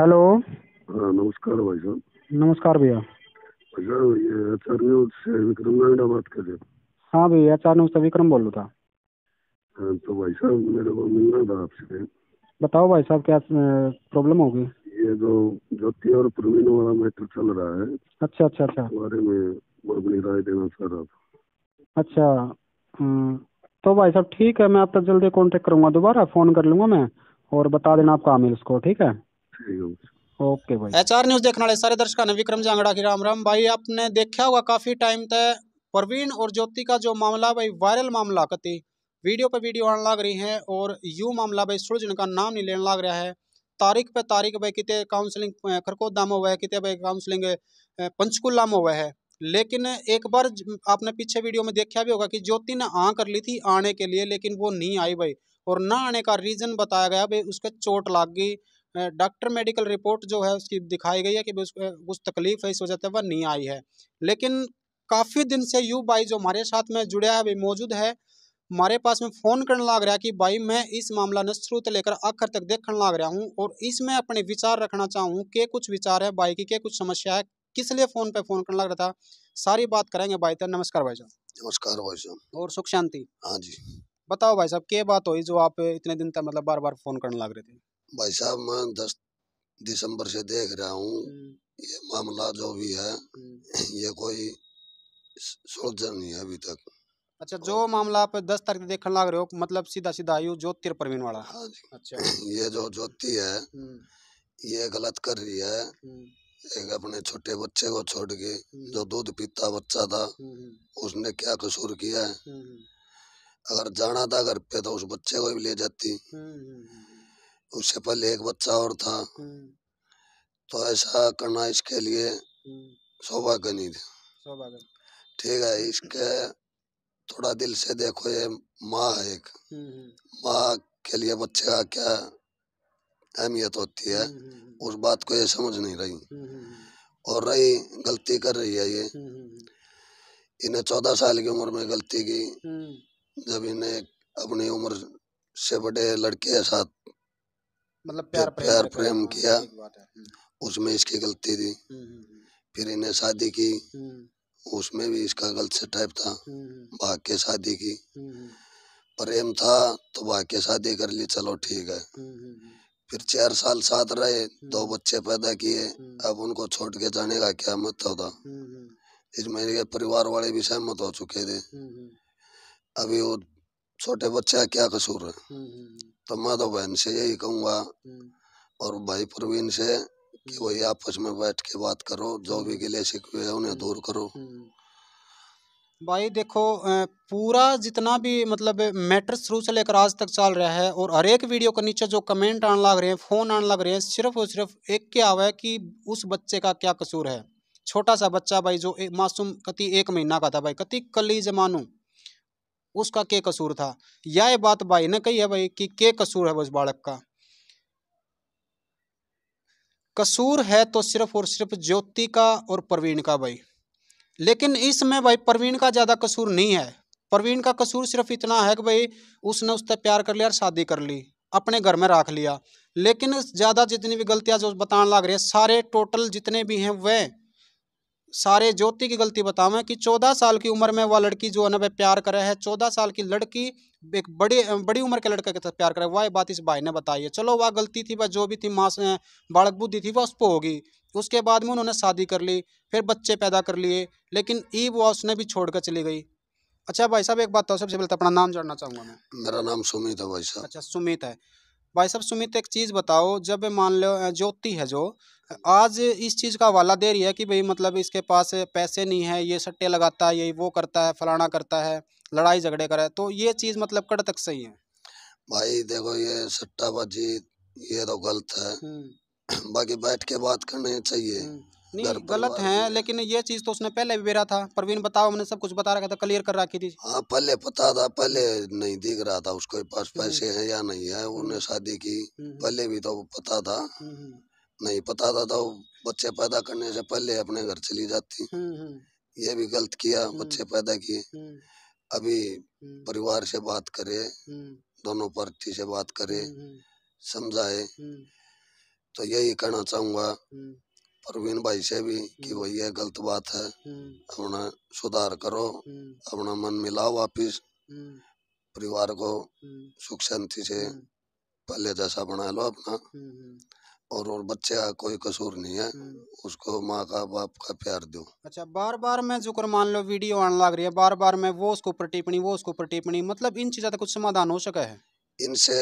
Hello हाँ, नमस्कार भाई साहब नमस्कार भैया विक्रम गांडा बात कर रहे हाँ भैया चार न्यूज ऐसी विक्रम बोल रहा था हाँ, तो भाई साहब मेरे को मिलना था आपसे बताओ भाई साहब क्या प्रॉब्लम होगी ये जो ज्योति और प्रवीण वाला मैटर चल रहा है अच्छा अच्छा अच्छा बारे में अपनी राय देना चाह रहा था अच्छा तो भाई साहब ठीक है मैं आपका जल्दी कांटेक्ट करूंगा दोबारा फ़ोन कर लूंगा मैं और बता देना आप कहाँ मिल उसको ठीक है ओके भाई एचआर न्यूज देखने वाले सारे दर्शकों ने विक्रम जांगड़ा की राम राम भाई आपने देखा होगा काफी टाइम तक प्रवीण और ज्योति का जो मामला भाई वायरल मामला कती वीडियो पे वीडियो आने लग रही है और यू मामला भाई सुलझन का नाम नहीं लेने लग रहा है तारीख पे तारीख भाई कितने काउंसलिंग खरकोदा में हुआ है कितने भाई काउंसलिंग पंचकुला में हुआ है लेकिन एक बार आपने पीछे वीडियो में देखा भी होगा कि ज्योति ने आ हाँ कर ली थी आने के लिए लेकिन वो नहीं आई भाई और ना आने का रीज़न बताया गया भाई उसके चोट लग गई डॉक्टर मेडिकल रिपोर्ट जो है उसकी दिखाई गई है कि कुछ तकलीफ है इस वजह से वह नहीं आई है लेकिन काफ़ी दिन से यू भाई जो हमारे साथ में जुड़ा है अभी मौजूद है हमारे पास में फ़ोन करने लग रहा है कि भाई मैं इस मामला ने शुरू से लेकर आखिर तक देखने लग रहा हूँ और इसमें अपने विचार रखना चाहूँ के कुछ विचार है भाई की क्या कुछ समस्या है किस लिए फ़ोन पे फ़ोन करने लग रहा था सारी बात करेंगे भाई तक नमस्कार भाई साहब नमस्कार भाई साहब और सुख शांति हाँ जी बताओ भाई साहब क्या बात हुई जो आप इतने दिन तक मतलब बार बार फ़ोन करने लग रहे थे भाई साहब मैं दस दिसंबर से देख रहा हूँ हम्म। ये मामला जो भी है हम्म। ये कोई सोल्जर नहीं है अभी तक अच्छा जो मामला आप दस तारीख देखने लग रहे हो मतलब सीधा सीधा आयु ज्योति और प्रवीण वाला हाँ जी अच्छा ये जो ज्योति है हम्म। ये गलत कर रही है एक अपने छोटे बच्चे को छोड़ के जो दूध पीता बच्चा था उसने क्या कसूर किया है अगर जाना था घर पे तो उस बच्चे को भी ले जाती उससे पहले एक बच्चा और था हम्म। तो ऐसा करना इसके लिए हम्म। सौभाग्य नहीं था ठीक है हम्म। इसके थोड़ा दिल से देखो ये माँ है एक माँ के लिए बच्चे का क्या अहमियत होती है उस बात को ये समझ नहीं रही और रही गलती कर रही है ये इन्हें चौदह साल की उम्र में गलती की जब इन्हें अपनी उम्र से बड़े लड़के के साथ मतलब प्यार प्रेम, प्यार प्रेम हाँ, किया हाँ। उसमें इसकी गलती थी हम्म, हम्म, हम्म। फिर इन्हें शादी की उसमें भी इसका गलत से टाइप था भाग के शादी की प्रेम था तो भाग के शादी कर ली चलो ठीक है फिर चार साल साथ रहे दो बच्चे पैदा किए अब उनको छोड़ के जाने का क्या मतलब था इसमें ये परिवार वाले भी सहमत हो चुके थे अभी वो छोटे बच्चे का क्या कसूर है तो माधव बहन से यही कहूंगा हम्म। और भाई प्रवीण से कि हम्म। वही आपस में बैठ के बात करो जो भी हम्म। गिले शिकवे है उन्हें दूर करो भाई देखो पूरा जितना भी मतलब मैटर शुरू से लेकर आज तक चल रहा है और हर एक वीडियो के नीचे जो कमेंट आने लग रहे हैं फ़ोन आने लग रहे हैं सिर्फ और सिर्फ एक क्या हुआ है कि उस बच्चे का क्या कसूर है छोटा सा बच्चा भाई जो मासूम कति एक महीना का था भाई कति कली जमानू उसका के कसूर था यह बात भाई ने कही है भाई कि के कसूर है उस बालक का कसूर है तो सिर्फ और सिर्फ ज्योति का और प्रवीण का भाई लेकिन इसमें भाई प्रवीण का ज़्यादा कसूर नहीं है प्रवीण का कसूर सिर्फ इतना है कि भाई उसने उससे प्यार कर लिया और शादी कर ली अपने घर में रख लिया लेकिन ज़्यादा जितनी भी गलतियां जो बताने लग रही है सारे टोटल जितने भी हैं वह सारे ज्योति की गलती बतावें कि चौदह साल की उम्र में वह लड़की जो है ना वह प्यार करे है चौदह साल की लड़की एक बड़ी बड़ी उम्र के लड़के के साथ प्यार करे वह बात इस भाई ने बताई है चलो वह गलती थी वह जो भी थी माँ बालक बुद्धि थी वह उस पर होगी उसके बाद में उन्होंने शादी कर ली फिर बच्चे पैदा कर लिए लेकिन ईब वह उसने भी छोड़ कर चली गई अच्छा भाई साहब एक बात तो सबसे पहले तो अपना नाम जानना चाहूँगा मैं मेरा नाम सुमित है भाई साहब अच्छा सुमित है भाई साहब सुमित एक चीज़ बताओ जब मान लो ज्योति है जो आज इस चीज़ का हवाला दे रही है कि भाई मतलब इसके पास पैसे नहीं है ये सट्टे लगाता है ये वो करता है फलाना करता है लड़ाई झगड़े करे तो ये चीज़ मतलब कड़ तक सही है भाई देखो ये सट्टाबाजी ये तो गलत है हम्म। बाकी बैठ के बात करनी चाहिए हम्म। नहीं गलत है लेकिन ये चीज तो उसने पहले भी बेरा था प्रवीण बताओ हमने सब कुछ बता रखा था क्लियर कर रखी थी हाँ पहले पता था पहले नहीं दिख रहा था उसके पास हम्म। पैसे हैं या नहीं है उन्हें शादी की पहले भी तो पता था नहीं पता था तो बच्चे पैदा करने से पहले अपने घर चली जाती हम्म, हम्म। ये भी गलत किया हम्म, बच्चे पैदा किए अभी परिवार से बात करे दोनों पार्टी से बात करे समझाए तो यही कहना चाहूंगा प्रवीण भाई से भी कि वो ये गलत बात है अपना सुधार करो अपना मन मिलाओ वापिस परिवार को सुख शांति से पहले जैसा बना लो अपना और और बच्चे का कोई कसूर नहीं है हम्म। उसको माँ का बाप का प्यार दो अच्छा बार बार मैं जुकर मान लो वीडियो आने लग रही है बार बार मैं वो उसको ऊपर टिप्पणी वो उसको ऊपर टिप्पणी मतलब इन चीज़ों का कुछ समाधान हो सका है इनसे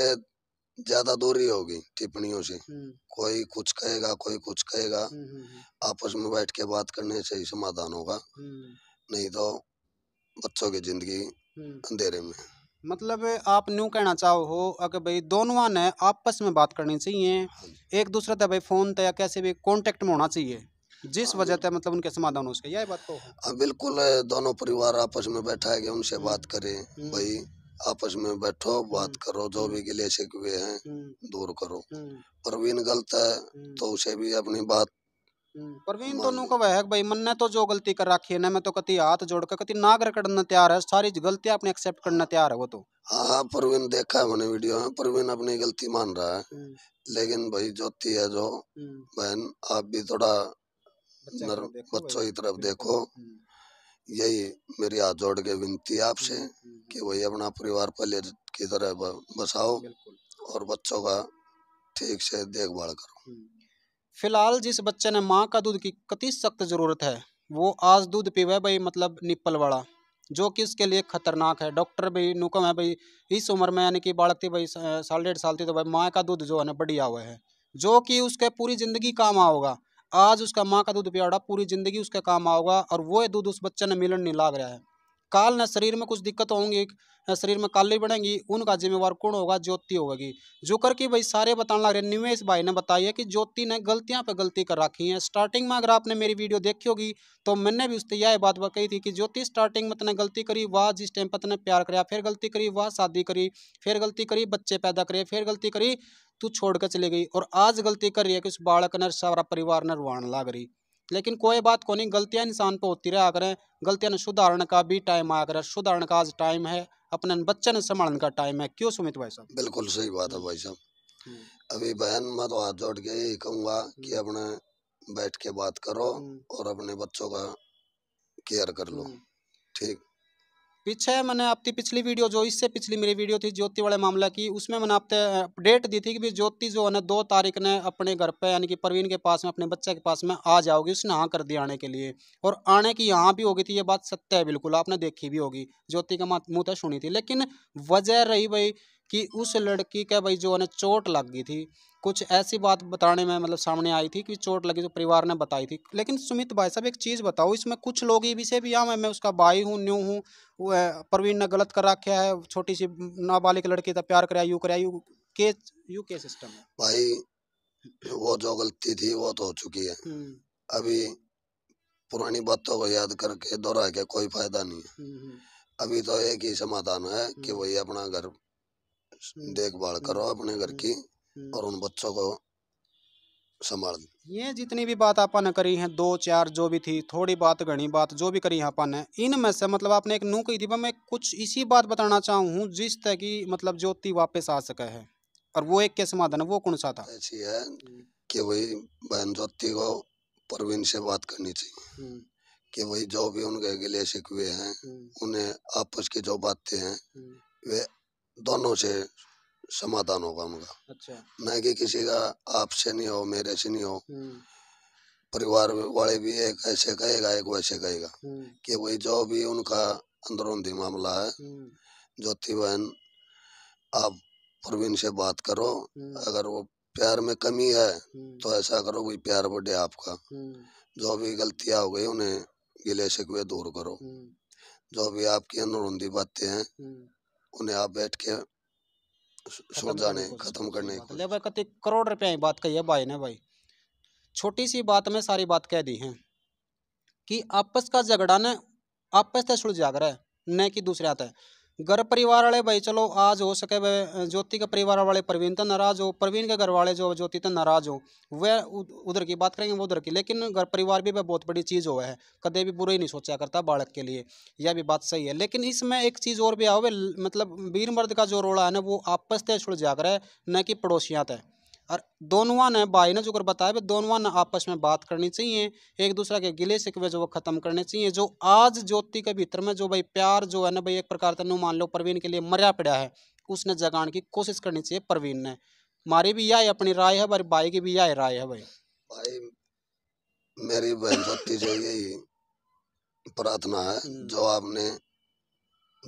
ज्यादा दूरी होगी टिप्पणियों से हम्म। कोई कुछ कहेगा कोई कुछ कहेगा हम्म, आपस में बैठ के बात करने से ही समाधान होगा नहीं तो बच्चों की जिंदगी अंधेरे में मतलब आप न्यू कहना चाहो हो अगर भाई दोनों ने आपस में बात करनी चाहिए हाँ एक दूसरे का भाई फ़ोन या कैसे भी कॉन्टेक्ट में होना चाहिए जिस हाँ, वजह से मतलब उनके समाधान हो सके यही बात को तो हाँ, बिल्कुल दोनों परिवार आपस में बैठा है उनसे हम्म। बात करे हम्म। भाई आपस में बैठो बात हम्म। करो जो भी गिले हैं दूर करो प्रवीण गलत है तो उसे भी अपनी बात हम्म, प्रवीण तो मान वह है कि भाई मन्ने तो जो गलती कर रखी है ना मैं तो कति हाथ जोड़ के कति नागर करना तैयार है सारी गलतियां अपने एक्सेप्ट करना तैयार है वो तो हाँ, हाँ प्रवीण देखा है मैंने वीडियो में हाँ, प्रवीण अपनी गलती मान रहा है हम्म। लेकिन भाई ज्योति है जो हम्म। बहन आप भी थोड़ा नर, बच्चों की तरफ देखो यही मेरी हाथ जोड़ के विनती है आपसे हम्म, कि वही अपना परिवार पहले की तरह बसाओ और बच्चों का ठीक से देखभाल करो फिलहाल जिस बच्चे ने माँ का दूध की कति सख्त ज़रूरत है वो आज दूध पीवे भाई मतलब निप्पल वाला जो कि इसके लिए खतरनाक है डॉक्टर भी नुकम है भाई इस उम्र में यानी कि बालक थी भाई साल डेढ़ साल थी तो भाई माँ का दूध जो है ना बढ़िया हुआ है जो कि उसके पूरी ज़िंदगी काम आओगा आज उसका माँ का दूध पिया पूरी ज़िंदगी उसके काम आओगा और वो दूध उस बच्चे ने मिलन नहीं लाग रहा है काल न शरीर में कुछ दिक्कत होंगी शरीर में काली बढ़ेंगी उनका जिम्मेवार कौन होगा ज्योति होगी जो करके भाई सारे बताने लग रहे निवेश भाई ने बताया कि ज्योति ने गलतियां पे गलती कर रखी है स्टार्टिंग में अगर आपने मेरी वीडियो देखी होगी तो मैंने भी उससे यह बात कही थी कि ज्योति स्टार्टिंग में तने गलती करी वाह जिस टाइम पर तने प्यार कराया फिर गलती करी वाह शादी करी फिर गलती करी बच्चे पैदा करे फिर गलती करी तू छोड़ कर चली गई और आज गलती कर रही है कि उस बालक ने सारा परिवार ने रुआन लाग रही लेकिन कोई बात को नहीं गलतियाँ इंसान पे होती रहा करें गलतियाँ ने सुधारण का भी टाइम आया करें सुधारण का आज टाइम है अपने बच्चे ने संभालने का टाइम है क्यों सुमित भाई साहब बिल्कुल सही बात है भाई साहब हम्म। अभी बहन मैं तो हाथ जोड़ के यही कहूँगा कि हम्म। अपने बैठ के बात करो हम्म। और अपने बच्चों का केयर कर लो ठीक पीछे मैंने आपकी पिछली वीडियो जो इससे पिछली मेरी वीडियो थी ज्योति वाले मामला की उसमें मैंने आपसे अपडेट दी थी कि ज्योति जो है ना दो तारीख ने अपने घर पे यानी कि प्रवीण के पास में अपने बच्चे के पास में आ जाओगी उसने हाँ कर दिया आने के लिए और आने की यहाँ भी होगी थी ये बात सत्य है बिल्कुल आपने देखी भी होगी ज्योति का मुँह तो सुनी थी लेकिन वजह रही भाई कि उस लड़की का भाई जो है चोट लग गई थी कुछ ऐसी बात बताने में मतलब सामने आई थी कि चोट लगी तो परिवार ने बताई थी लेकिन सुमित भाई साहब एक चीज़ बताओ इसमें कुछ लोग ये विषय भी है मैं उसका भाई हूँ न्यू हूँ प्रवीण ने गलत कर रखा है छोटी सी नाबालिग लड़की था प्यार कराया यू कराया यू के यू के सिस्टम है भाई वो जो गलती थी वो तो हो चुकी है हम्म। अभी पुरानी बातों को याद करके दोहरा के कोई फायदा नहीं है हम्म, हम्म। अभी तो एक ही समाधान है कि वही अपना घर देखभाल करो हम्म, अपने घर की हम्म, और उन हम्म। बच्चों को संभाल ये जितनी भी बात आपने करी है दो चार जो भी थी थोड़ी बात घनी बात जो भी करी है आपने इनमें से मतलब आपने एक नू कही थी मैं कुछ इसी बात बताना चाहूँ जिस तरह की मतलब ज्योति वापस आ सके है और वो एक के समाधान वो कौन सा था ऐसी है कि वही बहन ज्योति को परवीन से बात करनी चाहिए कि वही जो भी उनके गिले हुए हैं उन्हें आपस की जो बातें हैं वे दोनों से समाधान होगा उनका अच्छा न कि किसी का आपसे नहीं हो मेरे से नहीं हो हम्म। परिवार वाले भी एक ऐसे कहेगा एक वैसे कहेगा हम्म। कि वही जो भी उनका अंदरूनदी मामला है हम्म। ज्योति बहन आप प्रवीण से बात करो अगर वो प्यार में कमी है तो ऐसा करो कोई प्यार बढ़े आपका जो भी गलतियां हो गई उन्हें गिले से दूर करो जो भी आपकी अंदरूनदी बातें हैं उन्हें आप बैठ के सोच जाने खत्म करने कति तो करोड़ रुपया की बात कही है भाई ने भाई छोटी सी बात में सारी बात कह दी है कि आपस का झगड़ा ने आपस से सुलझा कर है न कि दूसरे आता है घर परिवार वाले भाई चलो आज हो सके ज्योति के परिवार वाले प्रवीण तो नाराज हो प्रवीण के घर वाले जो ज्योति तो नाराज हो वह उधर की बात करेंगे वो उधर की लेकिन घर परिवार भी वह बहुत बड़ी चीज़ हुआ है कदे भी बुरा ही नहीं सोचा करता बालक के लिए यह भी बात सही है लेकिन इसमें एक चीज़ और भी आओ मतलब वीर मर्द का जो रोड़ा है ना वो आपस से छुड़ जाकर है न कि पड़ोसियाँ तय और दोनों ने भाई ने जो कर बताया भाई दोनों ने आपस में बात करनी चाहिए एक दूसरे के गिले शिकवे जो वो ख़त्म करने चाहिए जो आज ज्योति के भीतर में जो भाई प्यार जो है ना भाई एक प्रकार तेन मान लो प्रवीण के लिए मरिया पड़ा है उसने जगाने की कोशिश करनी चाहिए प्रवीण ने मारी भी यह अपनी राय है भाई भाई की भी यह राय है भाई भाई मेरी बहन सत्य जो यही प्रार्थना है हम्म। जो आपने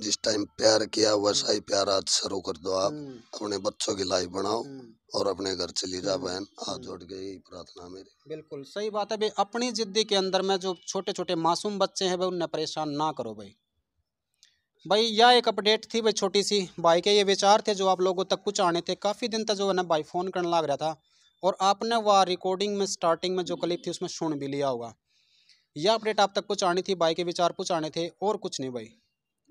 जिस टाइम प्यार किया वैसा ही हम्म। प्यार आज शुरू कर दो आप हम्म। अपने बच्चों की लाइफ बनाओ हम्म। और अपने घर चली जा बहन हाथ जोड़ के यही प्रार्थना मेरी बिल्कुल सही बात है भाई अपनी जिद्दी के अंदर में जो छोटे छोटे मासूम बच्चे हैं भाई उन्हें परेशान ना करो भाई भाई यह एक अपडेट थी भाई छोटी सी भाई के ये विचार थे जो आप लोगों तक आने थे काफ़ी दिन तक जो है ना भाई फ़ोन करने लग रहा था और आपने वह रिकॉर्डिंग में स्टार्टिंग में जो क्लिप थी उसमें सुन भी लिया होगा यह अपडेट आप तक आनी थी भाई के विचार आने थे और कुछ नहीं भाई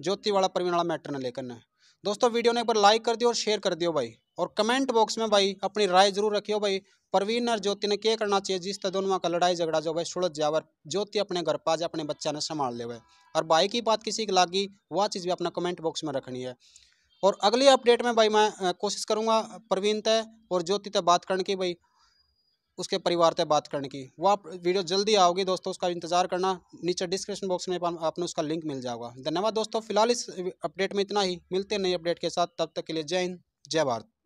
ज्योति वाला प्रवीण वाला मैटर ने लेकर दोस्तों वीडियो ने एक बार लाइक कर दियो और शेयर कर दियो भाई और कमेंट बॉक्स में भाई अपनी राय जरूर रखियो भाई प्रवीण और ज्योति ने क्या करना चाहिए जिस तरह दोनों का लड़ाई झगड़ा जो भाई सुलझ जाए और ज्योति अपने घर पा जाए अपने बच्चा ने संभाल ले भाई और भाई की बात किसी की लागी वह चीज़ भी अपना कमेंट बॉक्स में रखनी है और अगली अपडेट में भाई मैं कोशिश करूँगा प्रवीण तय और ज्योति तय बात करने की भाई उसके परिवार से बात करने की वो आप वीडियो जल्दी आओगी दोस्तों उसका इंतजार करना नीचे डिस्क्रिप्शन बॉक्स में आपने उसका लिंक मिल जाएगा धन्यवाद दोस्तों फिलहाल इस अपडेट में इतना ही मिलते नई अपडेट के साथ तब तक के लिए जय हिंद जय भारत